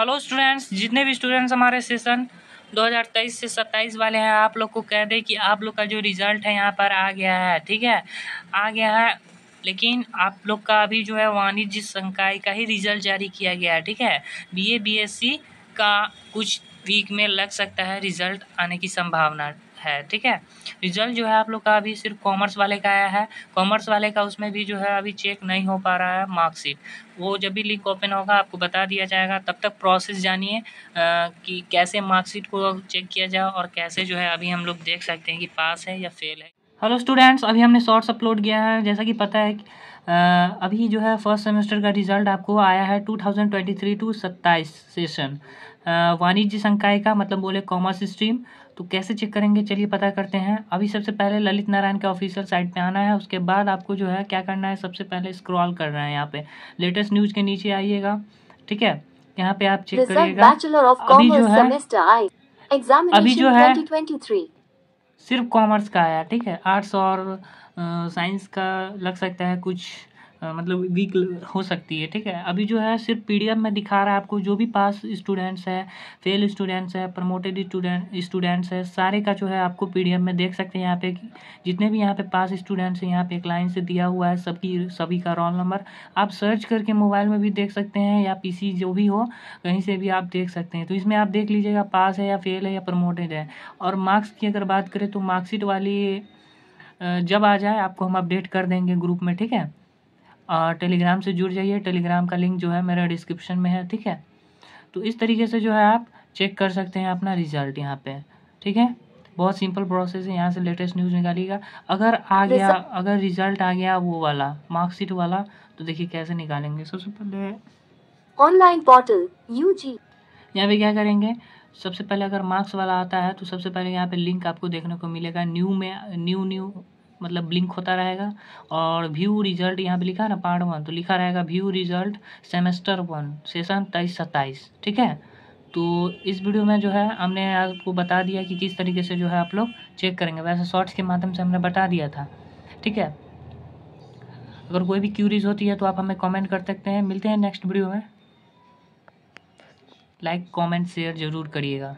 hello students जितने भी students हमारे सेशन 2023 से 27 वाले हैं आप लोग को कह दें कि आप लोग का जो रिज़ल्ट है यहाँ पर आ गया है ठीक है आ गया है लेकिन आप लोग का अभी जो है वाणिज्य संकाय का ही रिज़ल्ट जारी किया गया है ठीक है बीए बीएससी का कुछ वीक में लग सकता है रिज़ल्ट आने की संभावना है ठीक है रिजल्ट जो है आप लोग का अभी सिर्फ कॉमर्स वाले का आया है कॉमर्स वाले का उसमें भी जो है अभी चेक नहीं हो पा रहा है मार्कशीट वो जब भी लिंक ओपन होगा आपको बता दिया जाएगा तब तक प्रोसेस जानिए कि कैसे मार्कशीट को चेक किया जाए और कैसे जो है अभी हम लोग देख सकते हैं कि पास है या फेल है हेलो स्टूडेंट्स अभी हमने शॉर्ट्स अपलोड किया है जैसा कि पता है आ, अभी जो है फर्स्ट सेमेस्टर का रिजल्ट आपको आया है 2023 टू सत्ताईस सेशन वाणिज्य संकाय का मतलब बोले कॉमर्स स्ट्रीम तो कैसे चेक करेंगे चलिए पता करते हैं अभी सबसे पहले ललित नारायण के ऑफिशियल साइट पे आना है उसके बाद आपको जो है क्या करना है सबसे पहले स्क्रॉल करना है यहाँ पे लेटेस्ट न्यूज के नीचे आइएगा ठीक है यहाँ पे आप चेक करिएगा अभी जो है अभी जो है सिर्फ कॉमर्स का आया ठीक है आर्ट्स और साइंस का लग सकता है कुछ मतलब वीक हो सकती है ठीक है अभी जो है सिर्फ पी में दिखा रहा है आपको जो भी पास स्टूडेंट्स है फेल स्टूडेंट्स है प्रमोटेड स्टूडेंट स्टूडेंट्स है सारे का जो है आपको पी में देख सकते हैं यहाँ पे जितने भी यहाँ पे पास स्टूडेंट्स हैं यहाँ पे एक लाइन से दिया हुआ है सबकी सभी का रोल नंबर आप सर्च करके मोबाइल में भी देख सकते हैं या पी जो भी हो कहीं से भी आप देख सकते हैं तो इसमें आप देख लीजिएगा पास है या फेल है या प्रमोटेड है और मार्क्स की अगर बात करें तो मार्कशीट वाली जब आ जाए आपको हम अपडेट कर देंगे ग्रुप में ठीक है टेलीग्राम से जुड़ जाइए टेलीग्राम का लिंक जो है मेरा डिस्क्रिप्शन में है ठीक है तो इस तरीके से जो है आप चेक कर सकते हैं अपना रिजल्ट यहाँ पे ठीक है बहुत सिंपल प्रोसेस है यहाँ से लेटेस्ट न्यूज़ निकालिएगा अगर आ गया अगर रिजल्ट आ गया वो वाला मार्कशीट वाला तो देखिए कैसे निकालेंगे सबसे पहले ऑनलाइन पोर्टल यू जी यहाँ पे क्या करेंगे सबसे पहले अगर मार्क्स वाला आता है तो सबसे पहले यहाँ पे लिंक आपको देखने को मिलेगा न्यू में न्यू न्यू मतलब ब्लिंक होता रहेगा और व्यू रिजल्ट यहाँ पे लिखा है ना पार्ट वन तो लिखा रहेगा view result semester one session तेईस सत्ताईस ठीक है तो इस वीडियो में जो है हमने आपको बता दिया कि किस तरीके से जो है आप लोग चेक करेंगे वैसे शॉर्ट्स के माध्यम से हमने बता दिया था ठीक है अगर कोई भी क्यूरीज होती है तो आप हमें कमेंट कर सकते हैं मिलते हैं नेक्स्ट वीडियो में लाइक कमेंट शेयर ज़रूर करिएगा